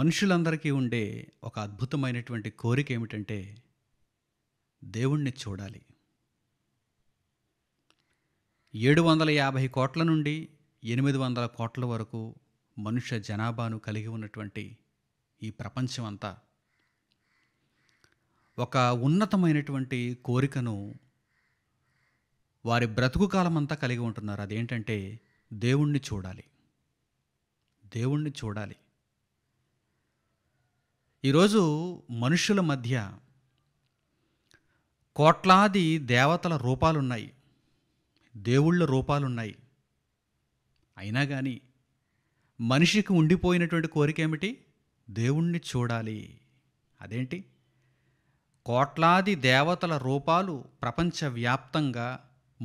మనుషులందరికీ ఉండే ఒక అద్భుతమైనటువంటి కోరిక ఏమిటంటే దేవుణ్ణి చూడాలి ఏడు వందల యాభై కోట్ల నుండి ఎనిమిది వందల కోట్ల వరకు మనుష్య జనాభాను కలిగి ఉన్నటువంటి ఈ ప్రపంచం అంతా ఒక ఉన్నతమైనటువంటి కోరికను వారి బ్రతుకు కాలం అంతా కలిగి ఉంటున్నారు అదేంటంటే దేవుణ్ణి చూడాలి దేవుణ్ణి చూడాలి ఈరోజు మనుషుల మధ్య కోట్లాది దేవతల రూపాలున్నాయి దేవుళ్ళ రూపాలున్నాయి అయినా కానీ మనిషికి ఉండిపోయినటువంటి కోరిక ఏమిటి దేవుణ్ణి చూడాలి అదేంటి కోట్లాది దేవతల రూపాలు ప్రపంచవ్యాప్తంగా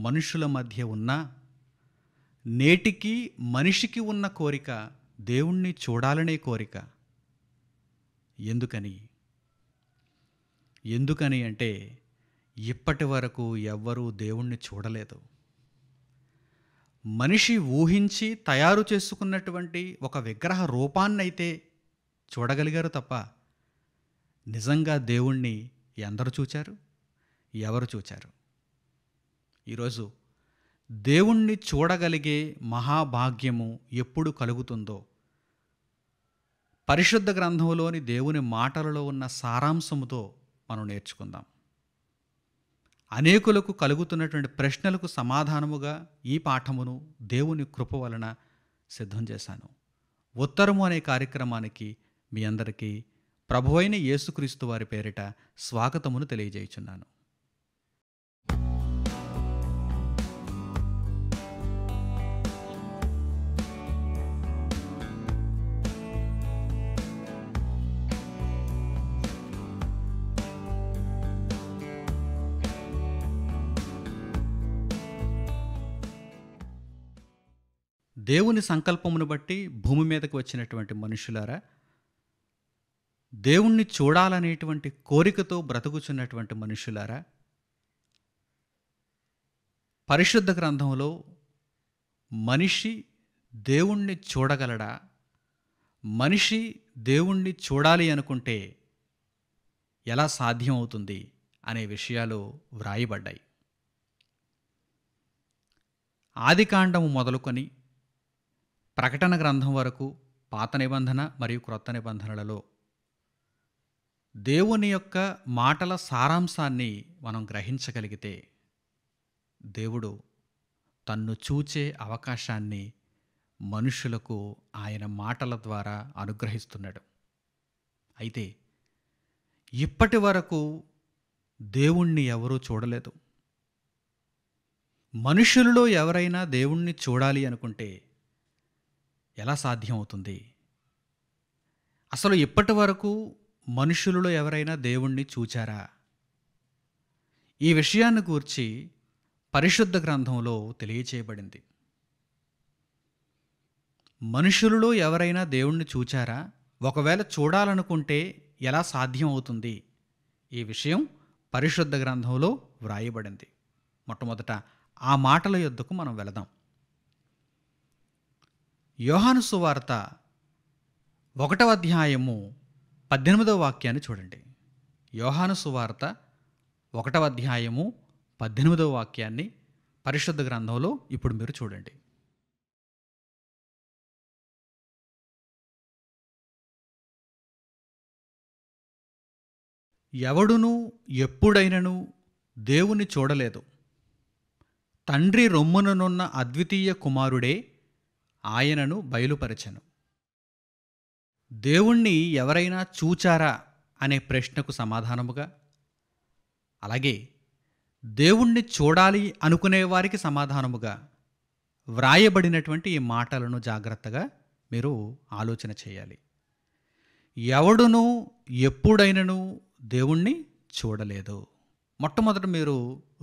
మనుషుల మధ్య ఉన్నా నేటికి మనిషికి ఉన్న కోరిక దేవుణ్ణి చూడాలనే కోరిక ఎందుకని ఎందుకని అంటే ఇప్పటి వరకు ఎవ్వరూ దేవుణ్ణి చూడలేదు మనిషి ఊహించి తయారు చేసుకున్నటువంటి ఒక విగ్రహ రూపాన్నైతే చూడగలిగారు తప్ప నిజంగా దేవుణ్ణి ఎందరు చూచారు ఎవరు చూచారు ఈరోజు దేవుణ్ణి చూడగలిగే మహాభాగ్యము ఎప్పుడు కలుగుతుందో పరిశుద్ధ గ్రంథంలోని దేవుని మాటలలో ఉన్న సారాంశముతో మనం నేర్చుకుందాం అనేకులకు కలుగుతున్నటువంటి ప్రశ్నలకు సమాధానముగా ఈ పాఠమును దేవుని కృప వలన సిద్ధం చేశాను ఉత్తరము అనే కార్యక్రమానికి మీ అందరికీ ప్రభువైన యేసుక్రీస్తు వారి పేరిట స్వాగతమును తెలియజేయుచున్నాను దేవుని సంకల్పమును బట్టి భూమి మీదకు వచ్చినటువంటి మనుషులారా దేవుణ్ణి చూడాలనేటువంటి కోరికతో బ్రతుకుచున్నటువంటి మనుషులారా పరిశుద్ధ గ్రంథంలో మనిషి దేవుణ్ణి చూడగలడా మనిషి దేవుణ్ణి చూడాలి అనుకుంటే ఎలా సాధ్యం అవుతుంది అనే విషయాలు వ్రాయబడ్డాయి ఆదికాండము మొదలుకొని ప్రకటన గ్రంథం వరకు పాత నిబంధన మరియు క్రొత్త నిబంధనలలో దేవుని యొక్క మాటల సారాంశాన్ని మనం గ్రహించగలిగితే దేవుడు తన్ను చూచే అవకాశాన్ని మనుషులకు ఆయన మాటల ద్వారా అనుగ్రహిస్తున్నాడు అయితే ఇప్పటి వరకు దేవుణ్ణి ఎవరూ చూడలేదు మనుషులలో ఎవరైనా దేవుణ్ణి చూడాలి అనుకుంటే ఎలా సాధ్యమవుతుంది అసలు ఇప్పటి వరకు మనుషులలో ఎవరైనా దేవుణ్ణి చూచారా ఈ విషయాన్ని గూర్చి పరిశుద్ధ గ్రంథంలో తెలియచేయబడింది మనుషులలో ఎవరైనా దేవుణ్ణి చూచారా ఒకవేళ చూడాలనుకుంటే ఎలా సాధ్యం అవుతుంది ఈ విషయం పరిశుద్ధ గ్రంథంలో వ్రాయబడింది మొట్టమొదట ఆ మాటల యొద్దకు మనం వెళదాం యోహాను సువార్త ఒకటవ అధ్యాయము పద్దెనిమిదవ వాక్యాన్ని చూడండి యోహాను సువార్త ఒకటవ అధ్యాయము పద్దెనిమిదవ వాక్యాన్ని పరిశుద్ధ గ్రంథంలో ఇప్పుడు మీరు చూడండి ఎవడును ఎప్పుడైనను దేవుని చూడలేదు తండ్రి రొమ్ముననున్న అద్వితీయ కుమారుడే ఆయనను బయలుపరచను దేవుణ్ణి ఎవరైనా చూచారా అనే ప్రశ్నకు సమాధానముగా అలాగే దేవుణ్ణి చూడాలి అనుకునేవారికి సమాధానముగా వ్రాయబడినటువంటి ఈ మాటలను జాగ్రత్తగా మీరు ఆలోచన చేయాలి ఎవడును ఎప్పుడైనను దేవుణ్ణి చూడలేదు మొట్టమొదట మీరు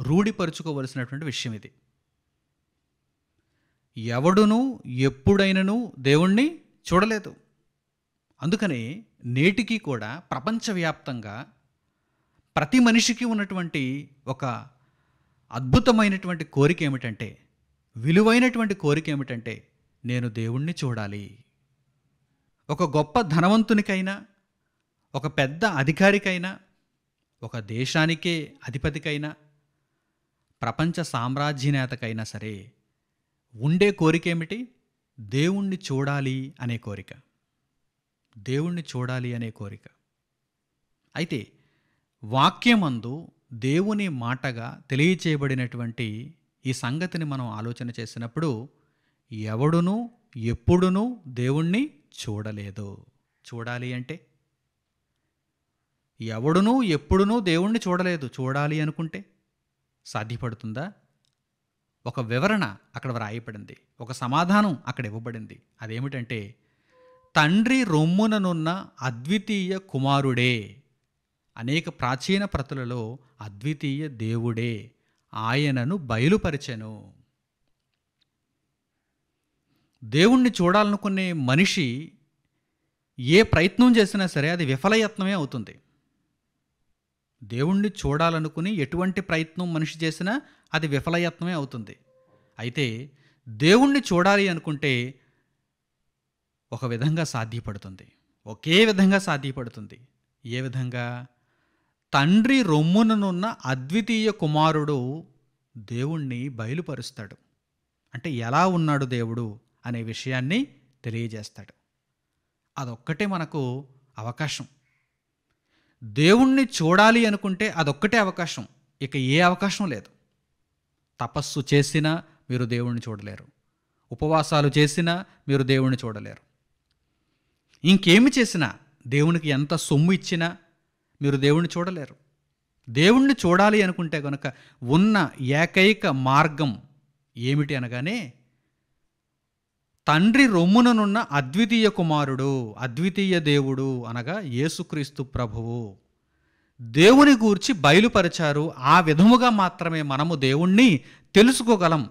రూఢిపరుచుకోవలసినటువంటి విషయం ఇది ఎవడును ఎప్పుడైనను దేవుణ్ణి చూడలేదు అందుకని నేటికి కూడా ప్రపంచవ్యాప్తంగా ప్రతి మనిషికి ఉన్నటువంటి ఒక అద్భుతమైనటువంటి కోరిక ఏమిటంటే విలువైనటువంటి కోరిక ఏమిటంటే నేను దేవుణ్ణి చూడాలి ఒక గొప్ప ధనవంతునికైనా ఒక పెద్ద అధికారికైనా ఒక దేశానికే అధిపతికైనా ప్రపంచ సామ్రాజ్యనేతకైనా సరే ఉండే కోరిక ఏమిటి దేవుణ్ణి చూడాలి అనే కోరిక దేవుణ్ణి చూడాలి అనే కోరిక అయితే వాక్యమందు దేవుని మాటగా తెలియచేయబడినటువంటి ఈ సంగతిని మనం ఆలోచన చేసినప్పుడు ఎవడునూ ఎప్పుడునూ దేవుణ్ణి చూడలేదు చూడాలి అంటే ఎవడునూ ఎప్పుడునూ దేవుణ్ణి చూడలేదు చూడాలి అనుకుంటే సాధ్యపడుతుందా ఒక వివరణ అక్కడ వ్రాయబడింది ఒక సమాధానం అక్కడ ఇవ్వబడింది అదేమిటంటే తండ్రి రొమ్ముననున్న అద్వితీయ కుమారుడే అనేక ప్రాచీన ప్రతులలో అద్వితీయ దేవుడే ఆయనను బయలుపరిచెను దేవుణ్ణి చూడాలనుకునే మనిషి ఏ ప్రయత్నం చేసినా సరే అది విఫలయత్నమే అవుతుంది దేవుణ్ణి చూడాలనుకుని ఎటువంటి ప్రయత్నం మనిషి చేసినా అది విఫలయత్నమే అవుతుంది అయితే దేవుణ్ణి చూడాలి అనుకుంటే ఒక విధంగా సాధ్యపడుతుంది ఒకే విధంగా సాధ్యపడుతుంది ఏ విధంగా తండ్రి రొమ్ముననున్న అద్వితీయ కుమారుడు దేవుణ్ణి బయలుపరుస్తాడు అంటే ఎలా ఉన్నాడు దేవుడు అనే విషయాన్ని తెలియజేస్తాడు అదొక్కటే మనకు అవకాశం దేవుణ్ణి చూడాలి అనుకుంటే అదొక్కటే అవకాశం ఇక ఏ అవకాశం లేదు తపస్సు చేసినా మీరు దేవుణ్ణి చూడలేరు ఉపవాసాలు చేసినా మీరు దేవుణ్ణి చూడలేరు ఇంకేమి చేసినా దేవునికి ఎంత సొమ్ము ఇచ్చినా మీరు దేవుణ్ణి చూడలేరు దేవుణ్ణి చూడాలి అనుకుంటే కనుక ఉన్న ఏకైక మార్గం ఏమిటి అనగానే తండ్రి రొమ్ముననున్న అద్వితీయ కుమారుడు అద్వితీయ దేవుడు అనగా యేసుక్రీస్తు ప్రభువు దేవుని గూర్చి బయలుపరిచారు ఆ విధముగా మాత్రమే మనము దేవుణ్ణి తెలుసుకోగలం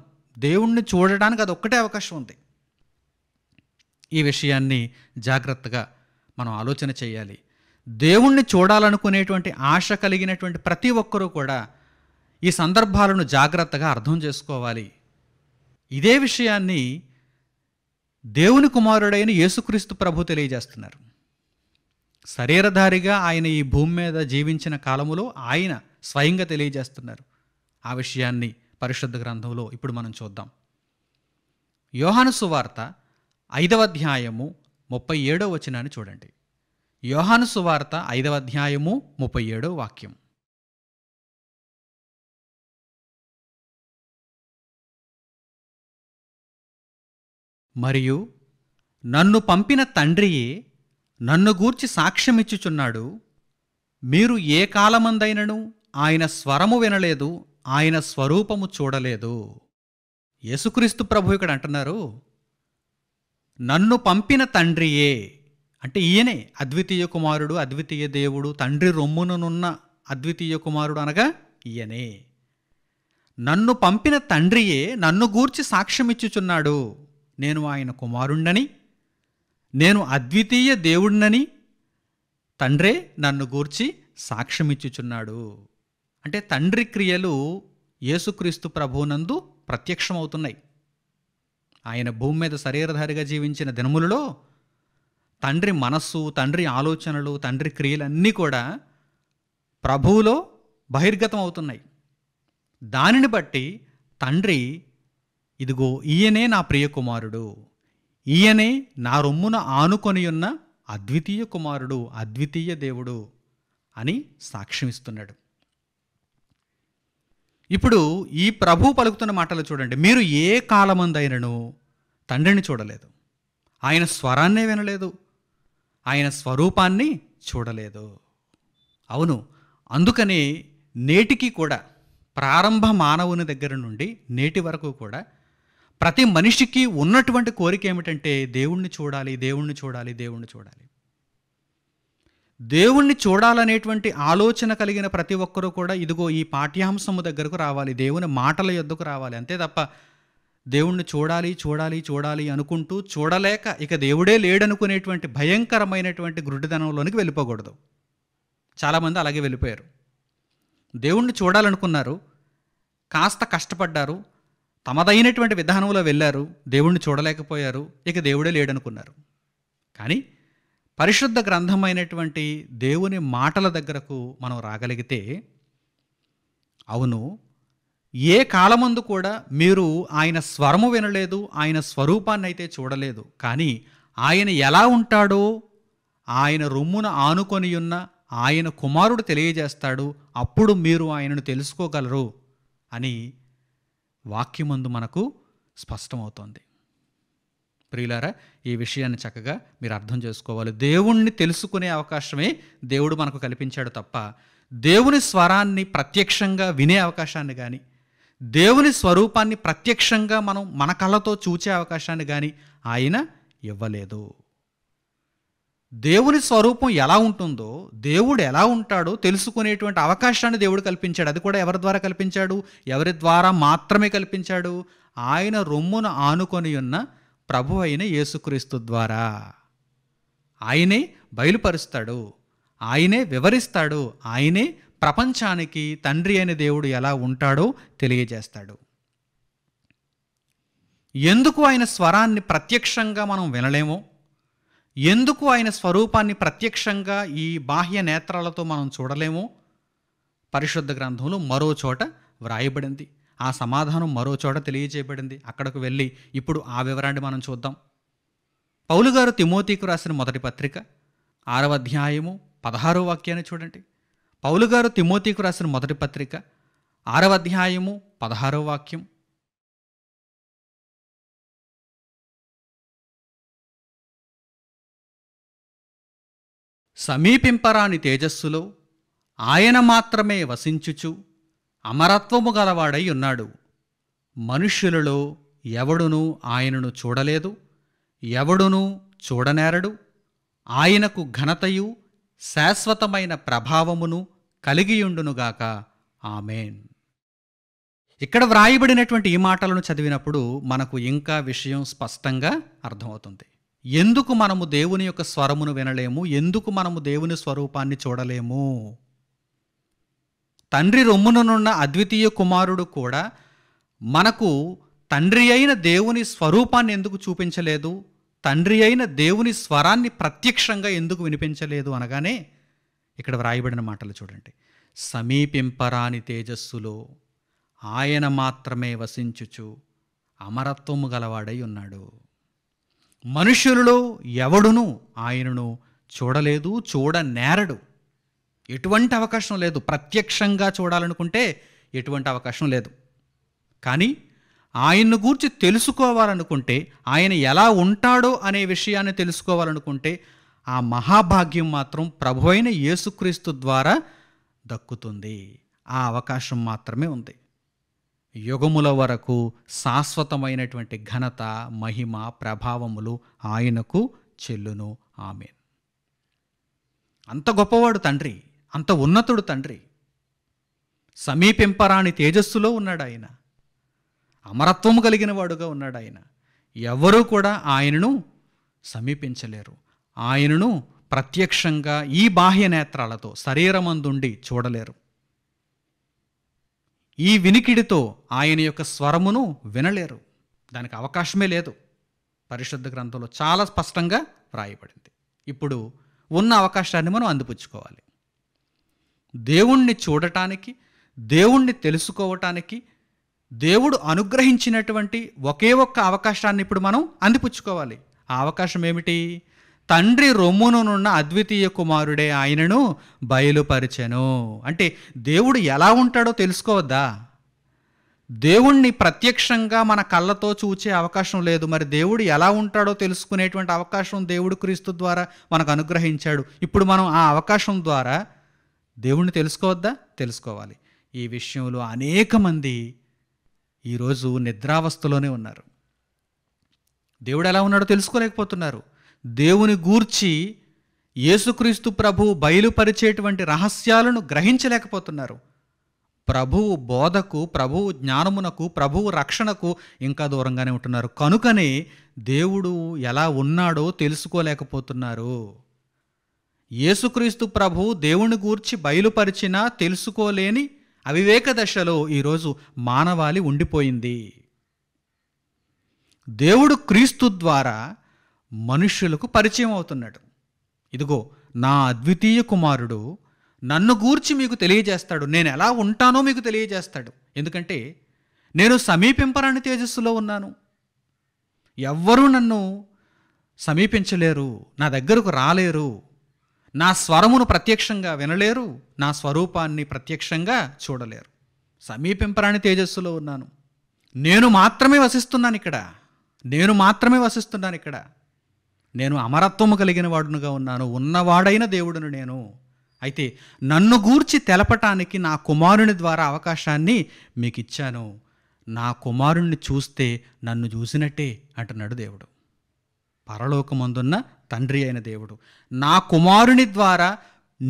దేవుణ్ణి చూడడానికి అది ఒక్కటే అవకాశం ఉంది ఈ విషయాన్ని జాగ్రత్తగా మనం ఆలోచన చేయాలి దేవుణ్ణి చూడాలనుకునేటువంటి ఆశ కలిగినటువంటి ప్రతి ఒక్కరూ కూడా ఈ సందర్భాలను జాగ్రత్తగా అర్థం చేసుకోవాలి ఇదే విషయాన్ని దేవుని కుమారుడైన యేసుక్రీస్తు ప్రభు తెలియజేస్తున్నారు శరీరధారిగా ఆయన ఈ భూమి మీద జీవించిన కాలములో ఆయన స్వయంగా తెలియజేస్తున్నారు ఆ విషయాన్ని పరిశుద్ధ గ్రంథంలో ఇప్పుడు మనం చూద్దాం యోహాను సువార్త ఐదవ అధ్యాయము ముప్పై ఏడో వచనాన్ని చూడండి యోహాను సువార్త ఐదవ అధ్యాయము ముప్పై ఏడో వాక్యం మరియు నన్ను పంపిన తండ్రియే నన్ను గూర్చి సాక్ష్యమిచ్చుచున్నాడు మీరు ఏ కాలమందైనను ఆయన స్వరము వినలేదు ఆయన స్వరూపము చూడలేదు యేసుక్రీస్తు ప్రభు ఇక్కడ అంటున్నారు నన్ను పంపిన తండ్రియే అంటే ఈయనే అద్వితీయ కుమారుడు అద్వితీయ దేవుడు తండ్రి రొమ్మునున్న అద్వితీయ కుమారుడు అనగా ఈయనే నన్ను పంపిన తండ్రియే నన్ను గూర్చి సాక్ష్యమిచ్చుచున్నాడు నేను ఆయన కుమారుణ్ణని నేను అద్వితీయ దేవుడినని తండ్రే నన్ను గూర్చి సాక్ష్యమిచ్చుచున్నాడు అంటే తండ్రి క్రియలు యేసుక్రీస్తు ప్రభువునందు ప్రత్యక్షమవుతున్నాయి ఆయన భూమి మీద శరీరధారిగా జీవించిన దినములలో తండ్రి మనస్సు తండ్రి ఆలోచనలు తండ్రి క్రియలన్నీ కూడా ప్రభువులో బహిర్గతం అవుతున్నాయి దానిని బట్టి తండ్రి ఇదిగో ఈయనే నా ప్రియకుమారుడు ఈయనే నా రొమ్మున ఆనుకొనియున్న అద్వితీయ కుమారుడు అద్వితీయ దేవుడు అని సాక్ష్యమిస్తున్నాడు ఇప్పుడు ఈ ప్రభు పలుకుతున్న మాటలు చూడండి మీరు ఏ కాలమందైనను తండ్రిని చూడలేదు ఆయన స్వరాన్నే వినలేదు ఆయన స్వరూపాన్ని చూడలేదు అవును అందుకనే నేటికి కూడా ప్రారంభ మానవుని దగ్గర నుండి నేటి వరకు కూడా ప్రతి మనిషికి ఉన్నటువంటి కోరిక ఏమిటంటే దేవుణ్ణి చూడాలి దేవుణ్ణి చూడాలి దేవుణ్ణి చూడాలి దేవుణ్ణి చూడాలనేటువంటి ఆలోచన కలిగిన ప్రతి ఒక్కరూ కూడా ఇదిగో ఈ పాఠ్యాంశము దగ్గరకు రావాలి దేవుని మాటల యొద్దకు రావాలి అంతే తప్ప దేవుణ్ణి చూడాలి చూడాలి చూడాలి అనుకుంటూ చూడలేక ఇక దేవుడే లేడనుకునేటువంటి భయంకరమైనటువంటి గుడ్డిదనంలోనికి వెళ్ళిపోకూడదు చాలామంది అలాగే వెళ్ళిపోయారు దేవుణ్ణి చూడాలనుకున్నారు కాస్త కష్టపడ్డారు తమదైనటువంటి విధానంలో వెళ్ళారు దేవుణ్ణి చూడలేకపోయారు ఇక దేవుడే లేడనుకున్నారు కానీ పరిశుద్ధ గ్రంథమైనటువంటి దేవుని మాటల దగ్గరకు మనం రాగలిగితే అవును ఏ కాలమందు కూడా మీరు ఆయన స్వరము వినలేదు ఆయన స్వరూపాన్ని అయితే చూడలేదు కానీ ఆయన ఎలా ఉంటాడో ఆయన రొమ్మున ఆనుకొని ఉన్న ఆయన కుమారుడు తెలియజేస్తాడు అప్పుడు మీరు ఆయనను తెలుసుకోగలరు అని వాక్యమందు మనకు స్పష్టమవుతోంది ప్రియులారా ఈ విషయాన్ని చక్కగా మీరు అర్థం చేసుకోవాలి దేవుణ్ణి తెలుసుకునే అవకాశమే దేవుడు మనకు కల్పించాడు తప్ప దేవుని స్వరాన్ని ప్రత్యక్షంగా వినే అవకాశాన్ని కానీ దేవుని స్వరూపాన్ని ప్రత్యక్షంగా మనం మన కళ్ళతో చూచే అవకాశాన్ని కానీ ఆయన ఇవ్వలేదు దేవుని స్వరూపం ఎలా ఉంటుందో దేవుడు ఎలా ఉంటాడో తెలుసుకునేటువంటి అవకాశాన్ని దేవుడు కల్పించాడు అది కూడా ఎవరి ద్వారా కల్పించాడు ఎవరి ద్వారా మాత్రమే కల్పించాడు ఆయన రొమ్మును ఆనుకొని ఉన్న ప్రభు అయిన యేసుక్రీస్తు ద్వారా ఆయనే బయలుపరుస్తాడు ఆయనే వివరిస్తాడు ఆయనే ప్రపంచానికి తండ్రి అయిన దేవుడు ఎలా ఉంటాడో తెలియజేస్తాడు ఎందుకు ఆయన స్వరాన్ని ప్రత్యక్షంగా మనం వినలేమో ఎందుకు ఆయన స్వరూపాన్ని ప్రత్యక్షంగా ఈ బాహ్య నేత్రాలతో మనం చూడలేమో పరిశుద్ధ గ్రంథంలో మరో చోట వ్రాయబడింది ఆ సమాధానం మరో చోట తెలియజేయబడింది అక్కడకు వెళ్ళి ఇప్పుడు ఆ వివరాన్ని మనం చూద్దాం పౌలు గారు తిమోతికి రాసిన మొదటి పత్రిక ఆరవ అధ్యాయము పదహారో వాక్యాన్ని చూడండి పౌలు గారు తిమోతికి రాసిన మొదటి పత్రిక ఆరవ అధ్యాయము పదహారో వాక్యం సమీపింపరాని తేజస్సులో ఆయన మాత్రమే వసించుచు అమరత్వము గలవాడై ఉన్నాడు మనుష్యులలో ఎవడునూ ఆయనను చూడలేదు ఎవడునూ చూడనేరడు ఆయనకు ఘనతయు శాశ్వతమైన ప్రభావమును కలిగియుండునుగాక ఆమెన్ ఇక్కడ వ్రాయబడినటువంటి ఈ మాటలను చదివినప్పుడు మనకు ఇంకా విషయం స్పష్టంగా అర్థమవుతుంది ఎందుకు మనము దేవుని యొక్క స్వరమును వినలేము ఎందుకు మనము దేవుని స్వరూపాన్ని చూడలేము తండ్రి రొమ్ముననున్న అద్వితీయ కుమారుడు కూడా మనకు తండ్రి అయిన దేవుని స్వరూపాన్ని ఎందుకు చూపించలేదు తండ్రి అయిన దేవుని స్వరాన్ని ప్రత్యక్షంగా ఎందుకు వినిపించలేదు అనగానే ఇక్కడ వ్రాయబడిన మాటలు చూడండి సమీపింపరాని తేజస్సులో ఆయన మాత్రమే వసించుచు అమరత్వము గలవాడై ఉన్నాడు మనుషులలో ఎవడును ఆయనను చూడలేదు చూడనేరడు ఎటువంటి అవకాశం లేదు ప్రత్యక్షంగా చూడాలనుకుంటే ఎటువంటి అవకాశం లేదు కానీ ఆయన్ను గూర్చి తెలుసుకోవాలనుకుంటే ఆయన ఎలా ఉంటాడో అనే విషయాన్ని తెలుసుకోవాలనుకుంటే ఆ మహాభాగ్యం మాత్రం ప్రభు అయిన యేసుక్రీస్తు ద్వారా దక్కుతుంది ఆ అవకాశం మాత్రమే ఉంది యుగముల వరకు శాశ్వతమైనటువంటి ఘనత మహిమ ప్రభావములు ఆయనకు చెల్లును ఆమె అంత గొప్పవాడు తండ్రి అంత ఉన్నతుడు తండ్రి సమీపింపరాని తేజస్సులో ఉన్నాడు ఆయన అమరత్వము కలిగిన వాడుగా ఉన్నాడు ఆయన ఎవరూ కూడా ఆయనను సమీపించలేరు ఆయనను ప్రత్యక్షంగా ఈ బాహ్య నేత్రాలతో శరీరమందుండి చూడలేరు ఈ వినికిడితో ఆయన యొక్క స్వరమును వినలేరు దానికి అవకాశమే లేదు పరిశుద్ధ గ్రంథంలో చాలా స్పష్టంగా వ్రాయబడింది ఇప్పుడు ఉన్న అవకాశాన్ని మనం అందిపుచ్చుకోవాలి దేవుణ్ణి చూడటానికి దేవుణ్ణి తెలుసుకోవటానికి దేవుడు అనుగ్రహించినటువంటి ఒకే ఒక్క అవకాశాన్ని ఇప్పుడు మనం అందిపుచ్చుకోవాలి ఆ అవకాశం ఏమిటి తండ్రి రొమ్మునున్న అద్వితీయ కుమారుడే ఆయనను బయలుపరిచెను అంటే దేవుడు ఎలా ఉంటాడో తెలుసుకోవద్దా దేవుణ్ణి ప్రత్యక్షంగా మన కళ్ళతో చూచే అవకాశం లేదు మరి దేవుడు ఎలా ఉంటాడో తెలుసుకునేటువంటి అవకాశం దేవుడు క్రీస్తు ద్వారా మనకు అనుగ్రహించాడు ఇప్పుడు మనం ఆ అవకాశం ద్వారా దేవుణ్ణి తెలుసుకోవద్దా తెలుసుకోవాలి ఈ విషయంలో అనేక మంది ఈరోజు నిద్రావస్థలోనే ఉన్నారు దేవుడు ఎలా ఉన్నాడో తెలుసుకోలేకపోతున్నారు దేవుని గూర్చి యేసుక్రీస్తు ప్రభు బయలుపరిచేటువంటి రహస్యాలను గ్రహించలేకపోతున్నారు ప్రభువు బోధకు ప్రభువు జ్ఞానమునకు ప్రభువు రక్షణకు ఇంకా దూరంగానే ఉంటున్నారు కనుకనే దేవుడు ఎలా ఉన్నాడో తెలుసుకోలేకపోతున్నారు యేసుక్రీస్తు ప్రభు దేవుని గూర్చి బయలుపరిచినా తెలుసుకోలేని అవివేక దశలో ఈరోజు మానవాళి ఉండిపోయింది దేవుడు క్రీస్తు ద్వారా మనుష్యులకు పరిచయం అవుతున్నాడు ఇదిగో నా అద్వితీయ కుమారుడు నన్ను గూర్చి మీకు తెలియజేస్తాడు నేను ఎలా ఉంటానో మీకు తెలియజేస్తాడు ఎందుకంటే నేను సమీపింపరాని తేజస్సులో ఉన్నాను ఎవ్వరూ నన్ను సమీపించలేరు నా దగ్గరకు రాలేరు నా స్వరమును ప్రత్యక్షంగా వినలేరు నా స్వరూపాన్ని ప్రత్యక్షంగా చూడలేరు సమీపింపరాని తేజస్సులో ఉన్నాను నేను మాత్రమే వసిస్తున్నాను ఇక్కడ నేను మాత్రమే వసిస్తున్నాను ఇక్కడ నేను అమరత్వము కలిగిన వాడునుగా ఉన్నాను ఉన్నవాడైన దేవుడును నేను అయితే నన్ను గూర్చి తెలపటానికి నా కుమారుని ద్వారా అవకాశాన్ని మీకు ఇచ్చాను నా కుమారుణ్ణి చూస్తే నన్ను చూసినట్టే అంటున్నాడు దేవుడు పరలోకమందున్న తండ్రి అయిన దేవుడు నా కుమారుని ద్వారా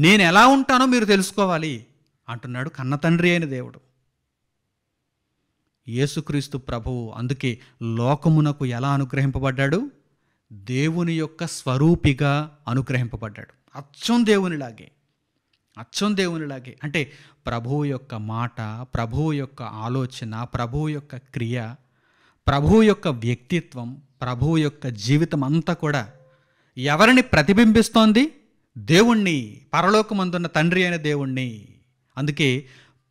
నేను ఎలా ఉంటానో మీరు తెలుసుకోవాలి అంటున్నాడు కన్న తండ్రి అయిన దేవుడు యేసుక్రీస్తు ప్రభువు అందుకే లోకమునకు ఎలా అనుగ్రహింపబడ్డాడు దేవుని యొక్క స్వరూపిగా అనుగ్రహింపబడ్డాడు అచ్చం దేవునిలాగే అచ్చం దేవునిలాగే అంటే ప్రభువు యొక్క మాట ప్రభువు యొక్క ఆలోచన ప్రభువు యొక్క క్రియ ప్రభువు యొక్క వ్యక్తిత్వం ప్రభువు యొక్క జీవితం అంతా కూడా ఎవరిని ప్రతిబింబిస్తోంది దేవుణ్ణి పరలోకమందున్న తండ్రి అయిన దేవుణ్ణి అందుకే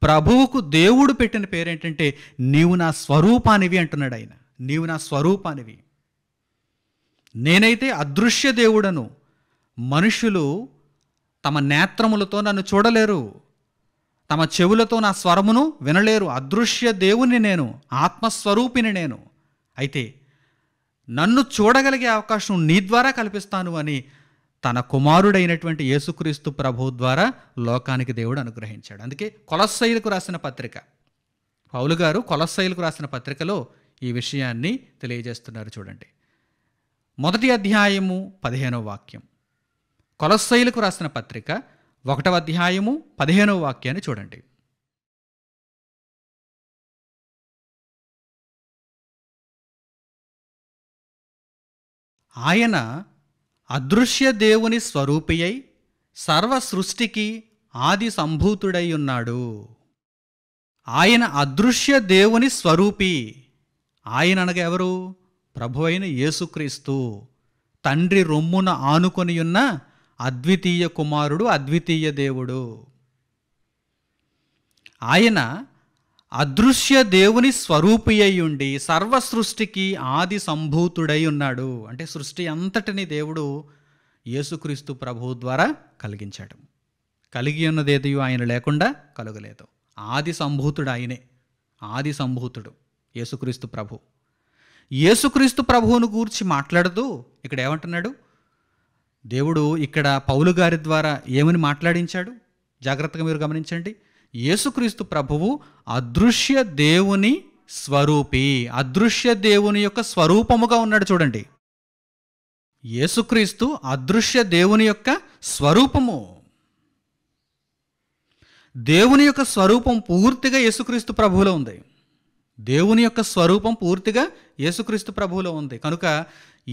ప్రభువుకు దేవుడు పెట్టిన పేరేంటంటే నీవు నా స్వరూపానివి అంటున్నాడు ఆయన నీవు నా స్వరూపానివి నేనైతే అదృశ్య దేవుడను మనుషులు తమ నేత్రములతో నన్ను చూడలేరు తమ చెవులతో నా స్వరమును వినలేరు అదృశ్య దేవుని నేను ఆత్మస్వరూపిని నేను అయితే నన్ను చూడగలిగే అవకాశం నీ ద్వారా కల్పిస్తాను అని తన కుమారుడైనటువంటి యేసుక్రీస్తు ప్రభు ద్వారా లోకానికి దేవుడు అనుగ్రహించాడు అందుకే కొలశైలుకు రాసిన పత్రిక పౌలు గారు కొలస్సైలకు రాసిన పత్రికలో ఈ విషయాన్ని తెలియజేస్తున్నారు చూడండి మొదటి అధ్యాయము పదిహేనో వాక్యం కొలస్సైలకు రాసిన పత్రిక ఒకటవ అధ్యాయము పదిహేనవ వాక్యాన్ని చూడండి ఆయన అదృశ్య దేవుని స్వరూపియై సర్వ సృష్టికి ఆది సంభూతుడై ఉన్నాడు ఆయన అదృశ్య దేవుని స్వరూపి ఆయన అనగా ఎవరు ప్రభువైన యేసుక్రీస్తు తండ్రి రొమ్మున ఆనుకొనియున్న అద్వితీయ కుమారుడు అద్వితీయ దేవుడు ఆయన అదృశ్య దేవుని స్వరూపి అయ్యుండి సర్వ సృష్టికి ఆది సంభూతుడై ఉన్నాడు అంటే సృష్టి అంతటిని దేవుడు యేసుక్రీస్తు ప్రభువు ద్వారా కలిగించాడు కలిగి ఉన్నదేది ఆయన లేకుండా కలుగలేదు ఆది సంభూతుడు ఆయనే ఆది సంభూతుడు యేసుక్రీస్తు ప్రభు యేసుక్రీస్తు ప్రభువును గూర్చి మాట్లాడుతూ ఇక్కడ ఏమంటున్నాడు దేవుడు ఇక్కడ పౌలు గారి ద్వారా ఏమని మాట్లాడించాడు జాగ్రత్తగా మీరు గమనించండి యేసుక్రీస్తు ప్రభువు అదృశ్య దేవుని స్వరూపి అదృశ్య దేవుని యొక్క స్వరూపముగా ఉన్నాడు చూడండి యేసుక్రీస్తు అదృశ్య దేవుని యొక్క స్వరూపము దేవుని యొక్క స్వరూపం పూర్తిగా యేసుక్రీస్తు ప్రభువులో ఉంది దేవుని యొక్క స్వరూపం పూర్తిగా యేసుక్రీస్తు ప్రభువులో ఉంది కనుక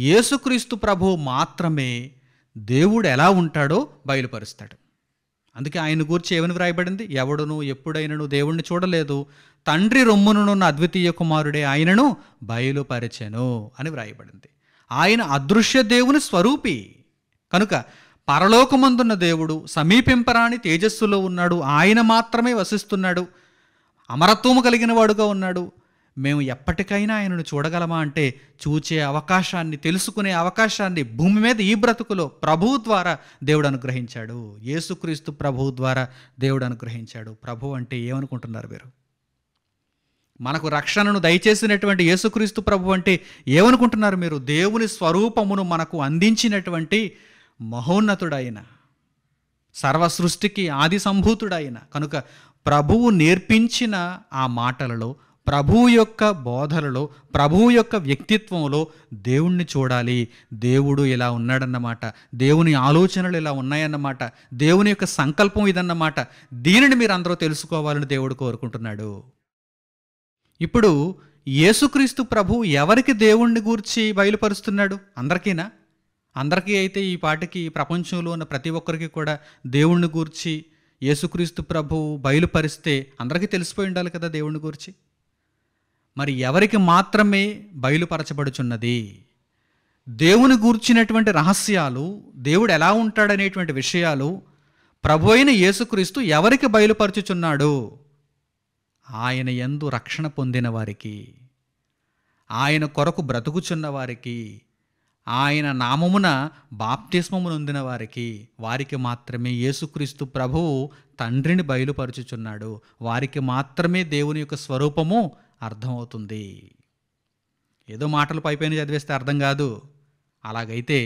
యేసుక్రీస్తు ప్రభువు మాత్రమే దేవుడు ఎలా ఉంటాడో బయలుపరుస్తాడు అందుకే ఆయన గూర్చి ఏమని వ్రాయబడింది ఎవడును ఎప్పుడైనను దేవుణ్ణి చూడలేదు తండ్రి రొమ్మునున్న అద్వితీయ కుమారుడే ఆయనను బయలుపరిచెను అని వ్రాయబడింది ఆయన అదృశ్య దేవుని స్వరూపి కనుక పరలోకమందున్న దేవుడు సమీపింపరాని తేజస్సులో ఉన్నాడు ఆయన మాత్రమే వసిస్తున్నాడు అమరత్వము కలిగిన వాడుగా ఉన్నాడు మేము ఎప్పటికైనా ఆయనను చూడగలమా అంటే చూచే అవకాశాన్ని తెలుసుకునే అవకాశాన్ని భూమి మీద ఈ బ్రతుకులో ప్రభువు ద్వారా దేవుడు అనుగ్రహించాడు యేసుక్రీస్తు ప్రభువు ద్వారా దేవుడు అనుగ్రహించాడు ప్రభు అంటే ఏమనుకుంటున్నారు మీరు మనకు రక్షణను దయచేసినటువంటి యేసుక్రీస్తు ప్రభు అంటే ఏమనుకుంటున్నారు మీరు దేవుని స్వరూపమును మనకు అందించినటువంటి మహోన్నతుడైన సర్వ సృష్టికి ఆది సంభూతుడైన కనుక ప్రభువు నేర్పించిన ఆ మాటలలో ప్రభు యొక్క బోధనలో ప్రభు యొక్క వ్యక్తిత్వంలో దేవుణ్ణి చూడాలి దేవుడు ఇలా ఉన్నాడన్నమాట దేవుని ఆలోచనలు ఇలా ఉన్నాయన్నమాట దేవుని యొక్క సంకల్పం ఇదన్నమాట దీనిని మీరు అందరూ తెలుసుకోవాలని దేవుడు కోరుకుంటున్నాడు ఇప్పుడు యేసుక్రీస్తు ప్రభు ఎవరికి దేవుణ్ణి గూర్చి బయలుపరుస్తున్నాడు అందరికీనా అందరికీ అయితే ఈ పాటికి ప్రపంచంలో ఉన్న ప్రతి ఒక్కరికి కూడా దేవుణ్ణి గూర్చి యేసుక్రీస్తు ప్రభు బయలుపరిస్తే అందరికీ తెలిసిపోయి ఉండాలి కదా దేవుణ్ణి గురించి మరి ఎవరికి మాత్రమే బయలుపరచబడుచున్నది దేవుని గూర్చినటువంటి రహస్యాలు దేవుడు ఎలా ఉంటాడనేటువంటి విషయాలు ప్రభు అయిన యేసుక్రీస్తు ఎవరికి బయలుపరచుచున్నాడు ఆయన ఎందు రక్షణ పొందిన వారికి ఆయన కొరకు బ్రతుకుచున్న వారికి ఆయన నామమున బాప్తిస్మము నొందిన వారికి వారికి మాత్రమే యేసుక్రీస్తు ప్రభువు తండ్రిని బయలుపరుచుచున్నాడు వారికి మాత్రమే దేవుని యొక్క స్వరూపము అర్థమవుతుంది ఏదో మాటలు పైపైన చదివేస్తే అర్థం కాదు అలాగైతే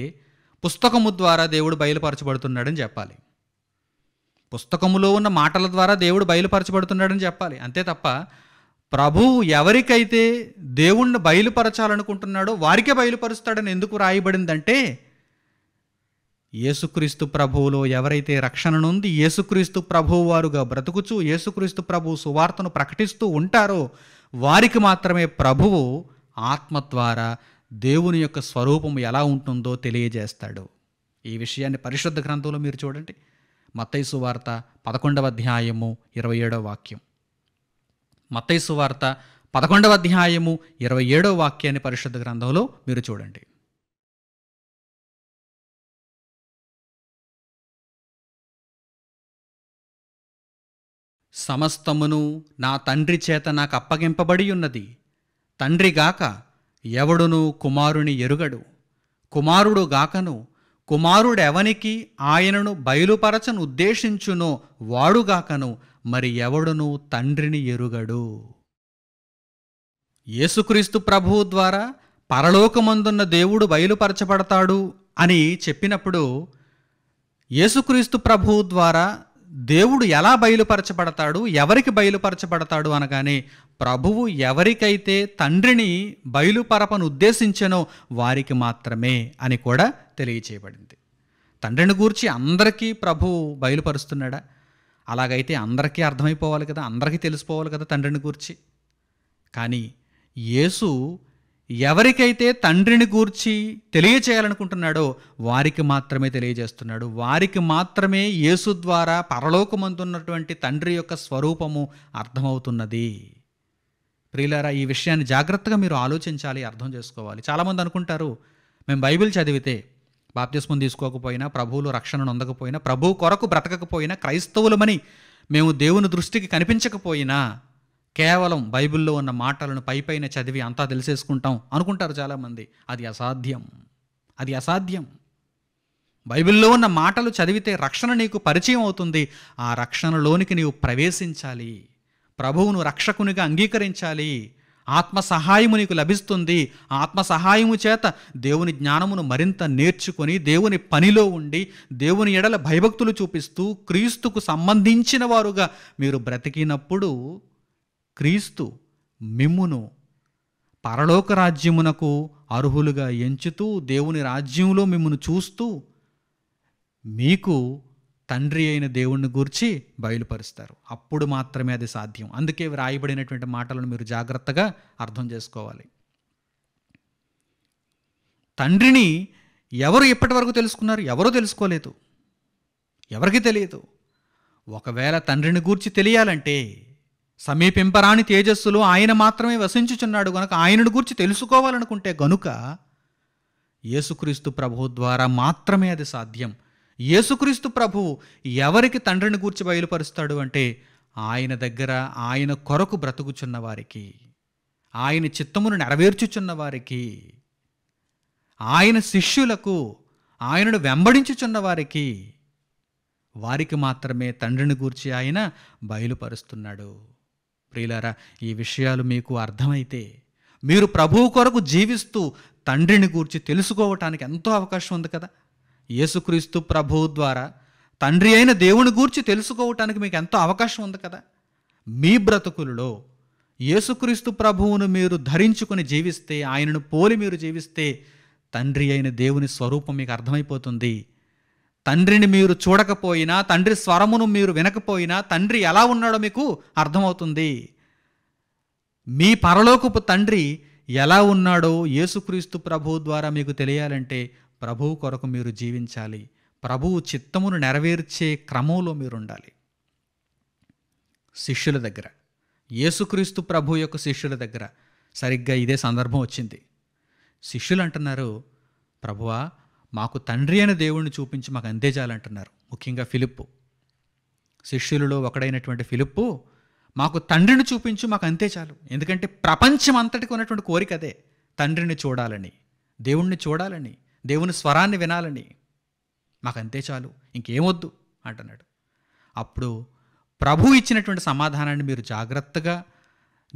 పుస్తకము ద్వారా దేవుడు బయలుపరచబడుతున్నాడని చెప్పాలి పుస్తకములో ఉన్న మాటల ద్వారా దేవుడు బయలుపరచబడుతున్నాడని చెప్పాలి అంతే తప్ప ప్రభు ఎవరికైతే దేవుణ్ణి బయలుపరచాలనుకుంటున్నాడో వారికే బయలుపరుస్తాడని ఎందుకు రాయబడిందంటే యేసుక్రీస్తు ప్రభువులో ఎవరైతే రక్షణ నుండి యేసుక్రీస్తు ప్రభువు వారుగా బ్రతుకుచు యేసుక్రీస్తు ప్రభు సువార్తను ప్రకటిస్తూ ఉంటారో వారికి మాత్రమే ప్రభువు ఆత్మ ద్వారా దేవుని యొక్క స్వరూపం ఎలా ఉంటుందో తెలియజేస్తాడు ఈ విషయాన్ని పరిశుద్ధ గ్రంథంలో మీరు చూడండి మత్తైసు వార్త పదకొండవ అధ్యాయము ఇరవై ఏడవ వాక్యం మత్తైసు వార్త పదకొండవ అధ్యాయము ఇరవై ఏడవ వాక్యాన్ని పరిశుద్ధ గ్రంథంలో మీరు చూడండి సమస్తమును నా తండ్రి చేత నాకు అప్పగింపబడి ఉన్నది తండ్రిగాక ఎవడును కుమారుని ఎరుగడు కుమారుడు గాకను కుమారుడెవనికి ఆయనను బయలుపరచను ఉద్దేశించునో వాడుగాకను మరి ఎవడును తండ్రిని ఎరుగడు యేసుక్రీస్తు ప్రభువు ద్వారా పరలోకమందున్న దేవుడు బయలుపరచబడతాడు అని చెప్పినప్పుడు యేసుక్రీస్తు ప్రభువు ద్వారా దేవుడు ఎలా బయలుపరచబడతాడు ఎవరికి బయలుపరచబడతాడు అనగానే ప్రభువు ఎవరికైతే తండ్రిని బయలుపరపను ఉద్దేశించనో వారికి మాత్రమే అని కూడా తెలియచేయబడింది తండ్రిని గూర్చి అందరికీ ప్రభువు బయలుపరుస్తున్నాడా అలాగైతే అందరికీ అర్థమైపోవాలి కదా అందరికీ తెలిసిపోవాలి కదా తండ్రిని గూర్చి కానీ యేసు ఎవరికైతే తండ్రిని గూర్చి తెలియచేయాలనుకుంటున్నాడో వారికి మాత్రమే తెలియజేస్తున్నాడు వారికి మాత్రమే యేసు ద్వారా పరలోకమందున్నటువంటి తండ్రి యొక్క స్వరూపము అర్థమవుతున్నది ప్రియులారా ఈ విషయాన్ని జాగ్రత్తగా మీరు ఆలోచించాలి అర్థం చేసుకోవాలి చాలామంది అనుకుంటారు మేము బైబిల్ చదివితే బాప్తిస్మం తీసుకోకపోయినా ప్రభువులు రక్షణ నొందకపోయినా ప్రభు కొరకు బ్రతకకపోయినా క్రైస్తవులమని మేము దేవుని దృష్టికి కనిపించకపోయినా కేవలం బైబిల్లో ఉన్న మాటలను పైపైన చదివి అంతా తెలిసేసుకుంటాం అనుకుంటారు చాలామంది అది అసాధ్యం అది అసాధ్యం బైబిల్లో ఉన్న మాటలు చదివితే రక్షణ నీకు పరిచయం అవుతుంది ఆ రక్షణలోనికి నీవు ప్రవేశించాలి ప్రభువును రక్షకునిగా అంగీకరించాలి ఆత్మ సహాయము నీకు లభిస్తుంది ఆత్మ సహాయము చేత దేవుని జ్ఞానమును మరింత నేర్చుకొని దేవుని పనిలో ఉండి దేవుని ఎడల భయభక్తులు చూపిస్తూ క్రీస్తుకు సంబంధించిన వారుగా మీరు బ్రతికినప్పుడు క్రీస్తు మిమ్మును పరలోక రాజ్యమునకు అర్హులుగా ఎంచుతూ దేవుని రాజ్యంలో మిమ్మును చూస్తూ మీకు తండ్రి అయిన దేవుణ్ణి గూర్చి బయలుపరుస్తారు అప్పుడు మాత్రమే అది సాధ్యం అందుకే వ్రాయబడినటువంటి మాటలను మీరు జాగ్రత్తగా అర్థం చేసుకోవాలి తండ్రిని ఎవరు ఇప్పటి వరకు తెలుసుకున్నారు ఎవరూ తెలుసుకోలేదు ఎవరికి తెలియదు ఒకవేళ తండ్రిని గూర్చి తెలియాలంటే సమీపింపరాని తేజస్సులు ఆయన మాత్రమే వసించుచున్నాడు గనక ఆయనను గురించి తెలుసుకోవాలనుకుంటే గనుక యేసుక్రీస్తు ప్రభువు ద్వారా మాత్రమే అది సాధ్యం యేసుక్రీస్తు ప్రభువు ఎవరికి తండ్రిని గూర్చి బయలుపరుస్తాడు అంటే ఆయన దగ్గర ఆయన కొరకు బ్రతుకుచున్న వారికి ఆయన చిత్తమును నెరవేర్చుచున్న వారికి ఆయన శిష్యులకు ఆయనను వెంబడించుచున్న వారికి వారికి మాత్రమే తండ్రిని గూర్చి ఆయన బయలుపరుస్తున్నాడు ప్రియులారా ఈ విషయాలు మీకు అర్థమైతే మీరు ప్రభువు కొరకు జీవిస్తూ తండ్రిని గూర్చి తెలుసుకోవటానికి ఎంతో అవకాశం ఉంది కదా యేసుక్రీస్తు ప్రభువు ద్వారా తండ్రి అయిన దేవుని గూర్చి తెలుసుకోవటానికి మీకు ఎంతో అవకాశం ఉంది కదా మీ బ్రతుకులలో యేసుక్రీస్తు ప్రభువును మీరు ధరించుకుని జీవిస్తే ఆయనను పోలి మీరు జీవిస్తే తండ్రి అయిన దేవుని స్వరూపం మీకు అర్థమైపోతుంది తండ్రిని మీరు చూడకపోయినా తండ్రి స్వరమును మీరు వినకపోయినా తండ్రి ఎలా ఉన్నాడో మీకు అర్థమవుతుంది మీ పరలోకపు తండ్రి ఎలా ఉన్నాడో యేసుక్రీస్తు ప్రభువు ద్వారా మీకు తెలియాలంటే ప్రభువు కొరకు మీరు జీవించాలి ప్రభువు చిత్తమును నెరవేర్చే క్రమంలో మీరు ఉండాలి శిష్యుల దగ్గర యేసుక్రీస్తు ప్రభు యొక్క శిష్యుల దగ్గర సరిగ్గా ఇదే సందర్భం వచ్చింది శిష్యులు అంటున్నారు ప్రభువా మాకు తండ్రి అయిన దేవుణ్ణి చూపించి మాకు అందేజాలంటున్నారు ముఖ్యంగా ఫిలిప్పు శిష్యులలో ఒకడైనటువంటి ఫిలిప్పు మాకు తండ్రిని చూపించు మాకు అంతే చాలు ఎందుకంటే ప్రపంచం అంతటికి ఉన్నటువంటి కోరిక అదే తండ్రిని చూడాలని దేవుణ్ణి చూడాలని దేవుని స్వరాన్ని వినాలని మాకు అంతే చాలు ఇంకేమొద్దు అంటున్నాడు అప్పుడు ప్రభు ఇచ్చినటువంటి సమాధానాన్ని మీరు జాగ్రత్తగా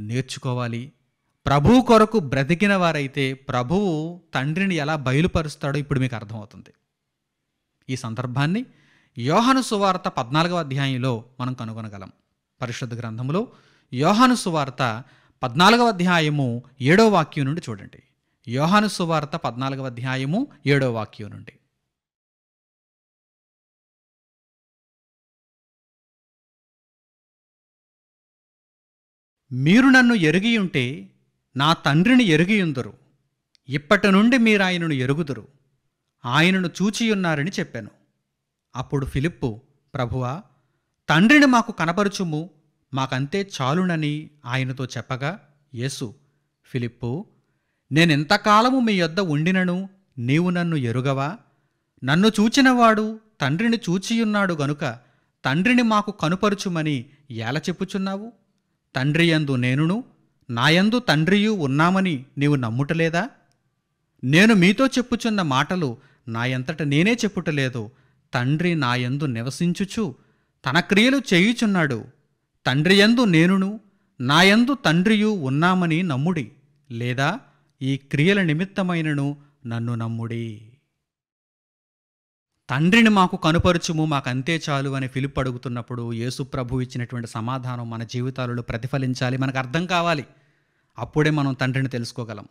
నేర్చుకోవాలి ప్రభువు కొరకు బ్రతికిన వారైతే ప్రభువు తండ్రిని ఎలా బయలుపరుస్తాడో ఇప్పుడు మీకు అర్థమవుతుంది ఈ సందర్భాన్ని యోహాను సువార్త పద్నాలుగవ అధ్యాయంలో మనం కనుగొనగలం పరిశుద్ధ గ్రంథంలో యోహాను సువార్త పద్నాలుగవ అధ్యాయము ఏడో వాక్యం నుండి చూడండి యోహాను సువార్త పద్నాలుగవ అధ్యాయము ఏడో వాక్యం నుండి మీరు నన్ను ఎరిగియుంటే నా తండ్రిని ఎరిగియుందురు ఇప్పటి నుండి మీరాయనను ఎరుగుదురు ఆయనను చూచియున్నారని చెప్పాను అప్పుడు ఫిలిప్పు ప్రభువా తండ్రిని మాకు కనపరుచుము మాకంతే చాలునని ఆయనతో చెప్పగా యేసు ఫిలిప్పు నేనెంతకాలము మీ యొద్ద ఉండినను నీవు నన్ను ఎరుగవా నన్ను చూచినవాడు తండ్రిని చూచియున్నాడు గనుక తండ్రిని మాకు కనుపరుచుమని ఎలా చెప్పుచున్నావు తండ్రి యందు నేనును నాయందు తండ్రియు ఉన్నామని నీవు నమ్ముటలేదా నేను మీతో చెప్పుచున్న మాటలు నాయంతట నేనే చెప్పుటలేదు తండ్రి నాయందు నివసించుచు తన క్రియలు చేయుచున్నాడు తండ్రియందు నేనును నాయందు తండ్రియు ఉన్నామని నమ్ముడి లేదా ఈ క్రియల నిమిత్తమైనను నన్ను నమ్ముడి తండ్రిని మాకు కనుపరుచుము మాకు అంతే చాలు అని ఫిలిప్ అడుగుతున్నప్పుడు ప్రభు ఇచ్చినటువంటి సమాధానం మన జీవితాలలో ప్రతిఫలించాలి మనకు అర్థం కావాలి అప్పుడే మనం తండ్రిని తెలుసుకోగలం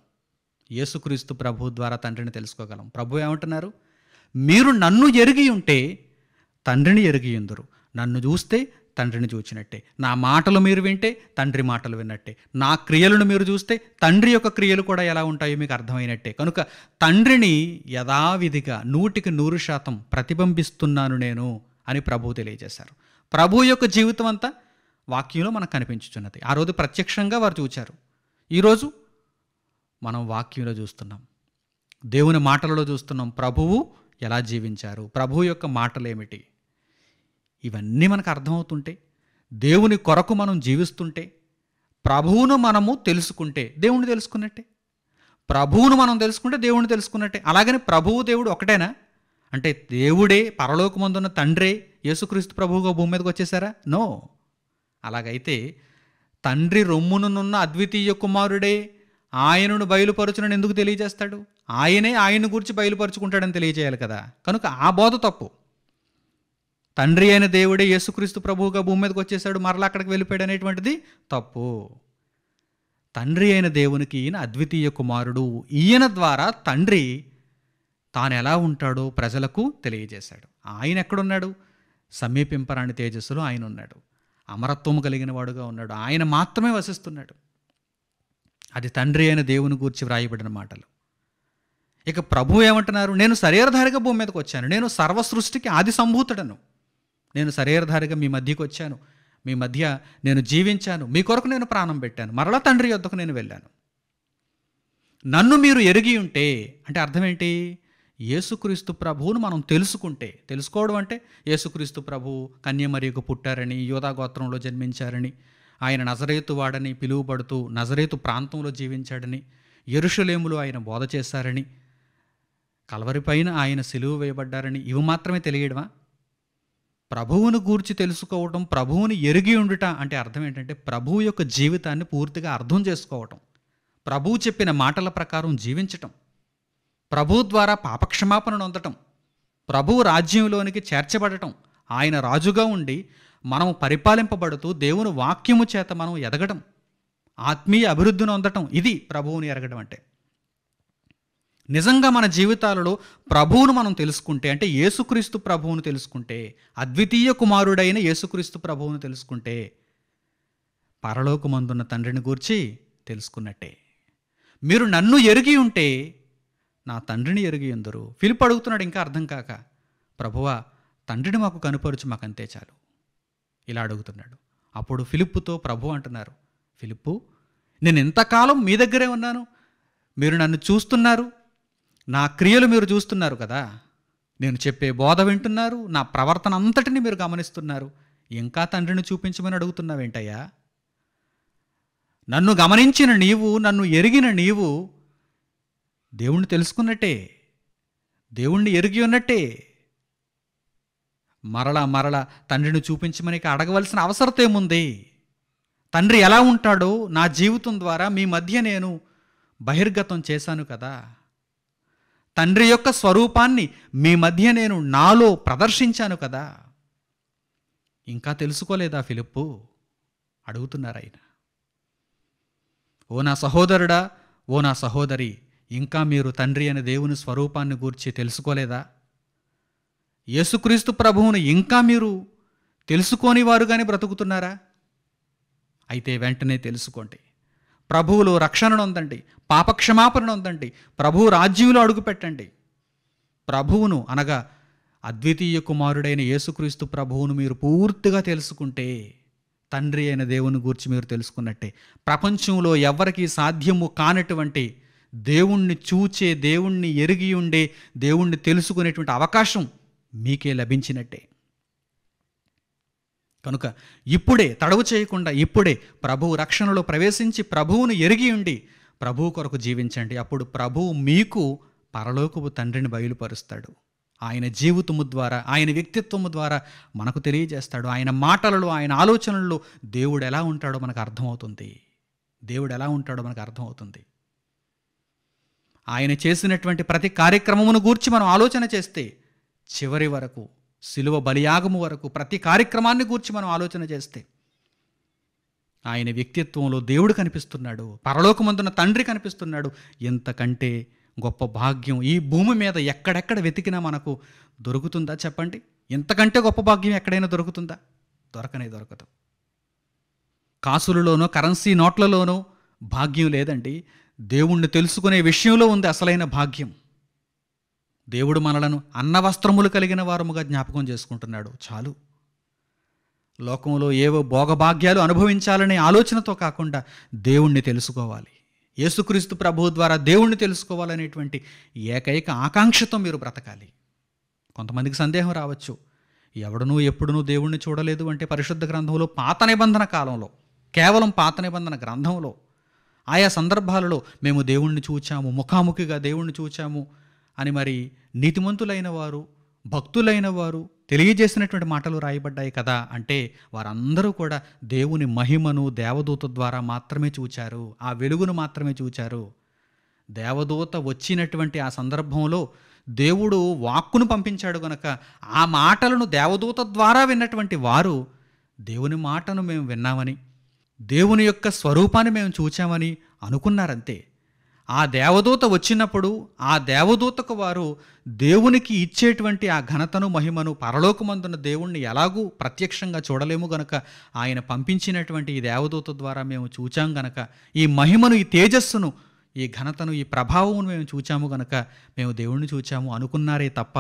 యేసుక్రీస్తు ప్రభు ద్వారా తండ్రిని తెలుసుకోగలం ప్రభు ఏమంటున్నారు మీరు నన్ను ఎరిగి ఉంటే తండ్రిని ఎరిగి ఎందురు నన్ను చూస్తే తండ్రిని చూచినట్టే నా మాటలు మీరు వింటే తండ్రి మాటలు విన్నట్టే నా క్రియలను మీరు చూస్తే తండ్రి యొక్క క్రియలు కూడా ఎలా ఉంటాయో మీకు అర్థమైనట్టే కనుక తండ్రిని యథావిధిగా నూటికి నూరు శాతం ప్రతిబింబిస్తున్నాను నేను అని ప్రభు తెలియజేశారు ప్రభు యొక్క జీవితం అంతా వాక్యంలో మనకు కనిపించుతున్నది ఆ రోజు ప్రత్యక్షంగా వారు చూచారు ఈరోజు మనం వాక్యంలో చూస్తున్నాం దేవుని మాటలలో చూస్తున్నాం ప్రభువు ఎలా జీవించారు ప్రభువు యొక్క మాటలేమిటి ఇవన్నీ మనకు అర్థమవుతుంటే దేవుని కొరకు మనం జీవిస్తుంటే ప్రభువును మనము తెలుసుకుంటే దేవుణ్ణి తెలుసుకున్నట్టే ప్రభువును మనం తెలుసుకుంటే దేవుణ్ణి తెలుసుకున్నట్టే అలాగని ప్రభువు దేవుడు ఒకటేనా అంటే దేవుడే పరలోకమందున్న తండ్రే యేసుక్రీస్తు ప్రభువుగా భూమి మీదకి వచ్చేసారా నో అలాగైతే తండ్రి రొమ్మునున్న అద్వితీయ కుమారుడే ఆయనను బయలుపరచునని ఎందుకు తెలియజేస్తాడు ఆయనే ఆయన గురించి బయలుపరుచుకుంటాడని తెలియజేయాలి కదా కనుక ఆ బోధ తప్పు తండ్రి అయిన దేవుడే యేసుక్రీస్తు ప్రభువుగా భూమి మీదకి వచ్చేసాడు మరలా అక్కడికి వెళ్ళిపోయాడు అనేటువంటిది తప్పు తండ్రి అయిన దేవునికి ఈయన అద్వితీయ కుమారుడు ఈయన ద్వారా తండ్రి తాను ఎలా ఉంటాడో ప్రజలకు తెలియజేశాడు ఆయన ఎక్కడున్నాడు సమీపింపరాని తేజస్సులో ఆయన ఉన్నాడు అమరత్వము కలిగిన వాడుగా ఉన్నాడు ఆయన మాత్రమే వసిస్తున్నాడు అది తండ్రి అయిన దేవుని గూర్చి వ్రాయబడిన మాటలు ఇక ప్రభు ఏమంటున్నారు నేను శరీరధారిగా భూమి మీదకి వచ్చాను నేను సర్వసృష్టికి ఆది సంభూతుడను నేను శరీరధారిగా మీ మధ్యకి వచ్చాను మీ మధ్య నేను జీవించాను మీ కొరకు నేను ప్రాణం పెట్టాను మరలా తండ్రి యొద్దకు నేను వెళ్ళాను నన్ను మీరు ఎరిగి ఉంటే అంటే అర్థమేంటి యేసుక్రీస్తు ప్రభువును మనం తెలుసుకుంటే తెలుసుకోవడం అంటే యేసుక్రీస్తు ప్రభు కన్యమరియకు పుట్టారని యోధా గోత్రంలో జన్మించారని ఆయన నజరేతు వాడని పిలువబడుతూ నజరేతు ప్రాంతంలో జీవించాడని ఎరుషులేములు ఆయన బోధ చేశారని కలవరిపైన ఆయన సిలువు వేయబడ్డారని ఇవి మాత్రమే తెలియడమా ప్రభువును గూర్చి తెలుసుకోవటం ప్రభువుని ఎరిగి ఉండుట అంటే అర్థం ఏంటంటే ప్రభువు యొక్క జీవితాన్ని పూర్తిగా అర్థం చేసుకోవటం ప్రభువు చెప్పిన మాటల ప్రకారం జీవించటం ప్రభు ద్వారా పాపక్షమాపణను అందటం ప్రభువు రాజ్యంలోనికి చేర్చబడటం ఆయన రాజుగా ఉండి మనం పరిపాలింపబడుతూ దేవుని వాక్యము చేత మనం ఎదగటం ఆత్మీయ అభివృద్ధిని అందటం ఇది ప్రభువుని ఎరగడం అంటే నిజంగా మన జీవితాలలో ప్రభువును మనం తెలుసుకుంటే అంటే యేసుక్రీస్తు ప్రభువును తెలుసుకుంటే అద్వితీయ కుమారుడైన యేసుక్రీస్తు ప్రభువును తెలుసుకుంటే పరలోకమందున్న తండ్రిని గూర్చి తెలుసుకున్నట్టే మీరు నన్ను ఎరిగి ఉంటే నా తండ్రిని ఎరిగి ఎందరు ఫిలిప్ అడుగుతున్నాడు ఇంకా అర్థం కాక ప్రభువా తండ్రిని మాకు కనుపరుచు మాకంతే చాలు ఇలా అడుగుతున్నాడు అప్పుడు ఫిలిప్పుతో ప్రభు అంటున్నారు ఫిలిప్పు నేను ఎంతకాలం మీ దగ్గరే ఉన్నాను మీరు నన్ను చూస్తున్నారు నా క్రియలు మీరు చూస్తున్నారు కదా నేను చెప్పే బోధ వింటున్నారు నా ప్రవర్తన అంతటిని మీరు గమనిస్తున్నారు ఇంకా తండ్రిని చూపించమని అడుగుతున్నావేంటయ్యా నన్ను గమనించిన నీవు నన్ను ఎరిగిన నీవు దేవుణ్ణి తెలుసుకున్నట్టే దేవుణ్ణి ఎరిగి ఉన్నట్టే మరల మరల తండ్రిని చూపించమని అడగవలసిన అవసరం ఏముంది తండ్రి ఎలా ఉంటాడో నా జీవితం ద్వారా మీ మధ్య నేను బహిర్గతం చేశాను కదా తండ్రి యొక్క స్వరూపాన్ని మీ మధ్య నేను నాలో ప్రదర్శించాను కదా ఇంకా తెలుసుకోలేదా ఫిలిప్పు అడుగుతున్నారు ఆయన ఓ నా సహోదరుడా ఓ నా సహోదరి ఇంకా మీరు తండ్రి అనే దేవుని స్వరూపాన్ని గూర్చి తెలుసుకోలేదా యేసుక్రీస్తు ప్రభువును ఇంకా మీరు తెలుసుకోని వారుగానే బ్రతుకుతున్నారా అయితే వెంటనే తెలుసుకోండి ప్రభువులు రక్షణను ఉందండి పాపక్షమాపణ ఉందండి ప్రభు రాజ్యంలో అడుగుపెట్టండి ప్రభువును అనగా అద్వితీయ కుమారుడైన యేసుక్రీస్తు ప్రభువును మీరు పూర్తిగా తెలుసుకుంటే తండ్రి అయిన దేవుని గురించి మీరు తెలుసుకున్నట్టే ప్రపంచంలో ఎవరికి సాధ్యము కానటువంటి దేవుణ్ణి చూచే దేవుణ్ణి ఎరిగి ఉండే దేవుణ్ణి తెలుసుకునేటువంటి అవకాశం మీకే లభించినట్టే కనుక ఇప్పుడే తడవు చేయకుండా ఇప్పుడే ప్రభువు రక్షణలో ప్రవేశించి ప్రభువును ఎరిగి ఉండి ప్రభువు కొరకు జీవించండి అప్పుడు ప్రభువు మీకు పరలోకపు తండ్రిని బయలుపరుస్తాడు ఆయన జీవితము ద్వారా ఆయన వ్యక్తిత్వము ద్వారా మనకు తెలియజేస్తాడు ఆయన మాటలలో ఆయన ఆలోచనల్లో దేవుడు ఎలా ఉంటాడో మనకు అర్థమవుతుంది దేవుడు ఎలా ఉంటాడో మనకు అర్థమవుతుంది ఆయన చేసినటువంటి ప్రతి కార్యక్రమమును గూర్చి మనం ఆలోచన చేస్తే చివరి వరకు శిలువ బలియాగము వరకు ప్రతి కార్యక్రమాన్ని గూర్చి మనం ఆలోచన చేస్తే ఆయన వ్యక్తిత్వంలో దేవుడు కనిపిస్తున్నాడు పరలోకమందున తండ్రి కనిపిస్తున్నాడు ఎంతకంటే గొప్ప భాగ్యం ఈ భూమి మీద ఎక్కడెక్కడ వెతికినా మనకు దొరుకుతుందా చెప్పండి ఇంతకంటే గొప్ప భాగ్యం ఎక్కడైనా దొరుకుతుందా దొరకనే దొరకదు కాసులలోనో కరెన్సీ నోట్లలోనో భాగ్యం లేదండి దేవుణ్ణి తెలుసుకునే విషయంలో ఉంది అసలైన భాగ్యం దేవుడు మనలను అన్నవస్త్రములు కలిగిన వారముగా జ్ఞాపకం చేసుకుంటున్నాడు చాలు లోకంలో ఏవో భోగభాగ్యాలు అనుభవించాలనే ఆలోచనతో కాకుండా దేవుణ్ణి తెలుసుకోవాలి యేసుక్రీస్తు ప్రభువు ద్వారా దేవుణ్ణి తెలుసుకోవాలనేటువంటి ఏకైక ఆకాంక్షతో మీరు బ్రతకాలి కొంతమందికి సందేహం రావచ్చు ఎవడనూ ఎప్పుడునూ దేవుణ్ణి చూడలేదు అంటే పరిశుద్ధ గ్రంథంలో పాత నిబంధన కాలంలో కేవలం పాత నిబంధన గ్రంథంలో ఆయా సందర్భాలలో మేము దేవుణ్ణి చూచాము ముఖాముఖిగా దేవుణ్ణి చూచాము అని మరి నీతిమంతులైన వారు భక్తులైన వారు తెలియజేసినటువంటి మాటలు రాయబడ్డాయి కదా అంటే వారందరూ కూడా దేవుని మహిమను దేవదూత ద్వారా మాత్రమే చూచారు ఆ వెలుగును మాత్రమే చూచారు దేవదూత వచ్చినటువంటి ఆ సందర్భంలో దేవుడు వాక్కును పంపించాడు గనక ఆ మాటలను దేవదూత ద్వారా విన్నటువంటి వారు దేవుని మాటను మేము విన్నామని దేవుని యొక్క స్వరూపాన్ని మేము చూచామని అనుకున్నారంతే ఆ దేవదూత వచ్చినప్పుడు ఆ దేవదూతకు వారు దేవునికి ఇచ్చేటువంటి ఆ ఘనతను మహిమను పరలోకమందున దేవుణ్ణి ఎలాగూ ప్రత్యక్షంగా చూడలేము గనక ఆయన పంపించినటువంటి ఈ దేవదూత ద్వారా మేము చూచాం గనక ఈ మహిమను ఈ తేజస్సును ఈ ఘనతను ఈ ప్రభావమును మేము చూచాము గనక మేము దేవుణ్ణి చూచాము అనుకున్నారే తప్ప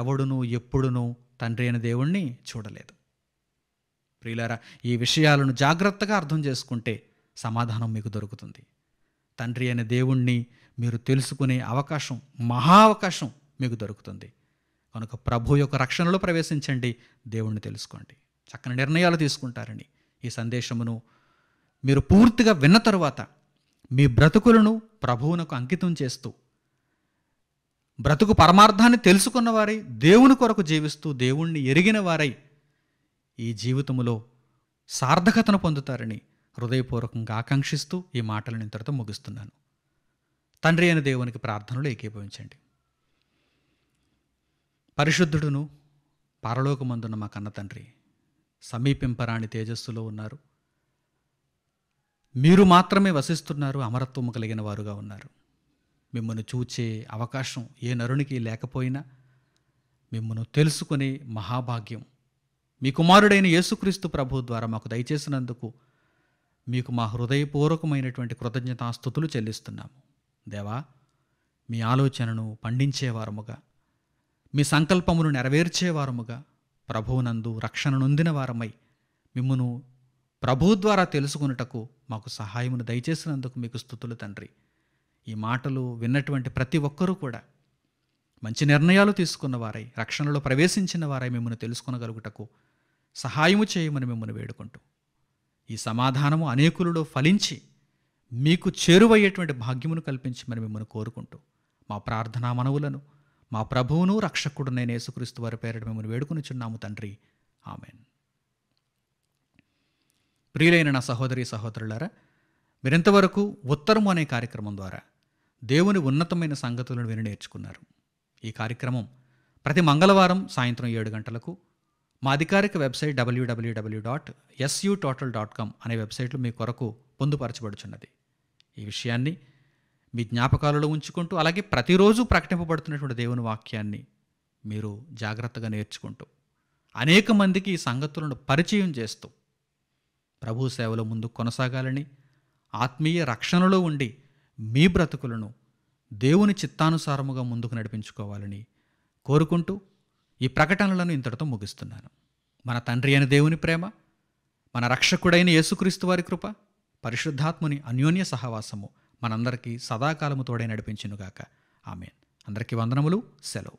ఎవడును ఎప్పుడును తండ్రి అయిన దేవుణ్ణి చూడలేదు ప్రియులారా ఈ విషయాలను జాగ్రత్తగా అర్థం చేసుకుంటే సమాధానం మీకు దొరుకుతుంది తండ్రి అయిన దేవుణ్ణి మీరు తెలుసుకునే అవకాశం మహా అవకాశం మీకు దొరుకుతుంది కనుక ప్రభు యొక్క రక్షణలో ప్రవేశించండి దేవుణ్ణి తెలుసుకోండి చక్కని నిర్ణయాలు తీసుకుంటారని ఈ సందేశమును మీరు పూర్తిగా విన్న తరువాత మీ బ్రతుకులను ప్రభువునకు అంకితం చేస్తూ బ్రతుకు పరమార్థాన్ని తెలుసుకున్నవారై దేవుని కొరకు జీవిస్తూ దేవుణ్ణి ఎరిగిన వారై ఈ జీవితంలో సార్థకతను పొందుతారని హృదయపూర్వకంగా ఆకాంక్షిస్తూ ఈ మాటలను ఇంతటితో ముగిస్తున్నాను తండ్రి అయిన దేవునికి ప్రార్థనలు ఏకీభవించండి పరిశుద్ధుడును పరలోకమందున్న మా కన్న తండ్రి సమీపింపరాణి తేజస్సులో ఉన్నారు మీరు మాత్రమే వసిస్తున్నారు అమరత్వము కలిగిన వారుగా ఉన్నారు మిమ్మల్ని చూచే అవకాశం ఏ నరునికి లేకపోయినా మిమ్మల్ని తెలుసుకునే మహాభాగ్యం మీ కుమారుడైన యేసుక్రీస్తు ప్రభు ద్వారా మాకు దయచేసినందుకు మీకు మా హృదయపూర్వకమైనటువంటి కృతజ్ఞతాస్థుతులు చెల్లిస్తున్నాము దేవా మీ ఆలోచనను పండించేవారముగా మీ సంకల్పమును నెరవేర్చేవారముగా ప్రభువునందు రక్షణ నొందిన వారమై మిమ్మును ప్రభు ద్వారా తెలుసుకున్నటకు మాకు సహాయమును దయచేసినందుకు మీకు స్థుతులు తండ్రి ఈ మాటలు విన్నటువంటి ప్రతి ఒక్కరూ కూడా మంచి నిర్ణయాలు తీసుకున్న వారై రక్షణలో ప్రవేశించిన వారై మిమ్మల్ని తెలుసుకునగలుగుటకు సహాయము చేయమని మిమ్మల్ని వేడుకుంటూ ఈ సమాధానము అనేకులలో ఫలించి మీకు చేరువయ్యేటువంటి భాగ్యమును కల్పించి మరి మిమ్మల్ని కోరుకుంటూ మా ప్రార్థనా మనవులను మా ప్రభువును రక్షకుడునైన యేసుక్రీస్తు వారి పేరిట మిమ్మల్ని వేడుకుని చున్నాము తండ్రి ఆమెన్ ప్రియులైన నా సహోదరి సహోదరులారా మీరింతవరకు ఉత్తరము అనే కార్యక్రమం ద్వారా దేవుని ఉన్నతమైన సంగతులను విని నేర్చుకున్నారు ఈ కార్యక్రమం ప్రతి మంగళవారం సాయంత్రం ఏడు గంటలకు మా అధికారిక website W W W dot SU total dot com అనే వెబ్సైట్లో మీ కొరకు పొందుపరచబడుచున్నది ఈ విషయాన్ని మీ జ్ఞాపకాలలో ఉంచుకుంటూ అలాగే ప్రతిరోజు ప్రకటింపబడుతున్నటువంటి దేవుని వాక్యాన్ని మీరు జాగ్రత్తగా నేర్చుకుంటూ అనేక మందికి ఈ సంగతులను పరిచయం చేస్తూ ప్రభు సేవలో ముందు కొనసాగాలని ఆత్మీయ రక్షణలో ఉండి మీ బ్రతుకులను దేవుని చిత్తానుసారముగా ముందుకు నడిపించుకోవాలని కోరుకుంటూ ఈ ప్రకటనలను ఇంతటితో ముగిస్తున్నాను మన తండ్రి అయిన దేవుని ప్రేమ మన రక్షకుడైన యేసుక్రీస్తు వారి కృప పరిశుద్ధాత్ముని అన్యోన్య సహవాసము మనందరికీ సదాకాలము తోడే నడిపించినుగాక ఆమె అందరికీ వందనములు సెలవు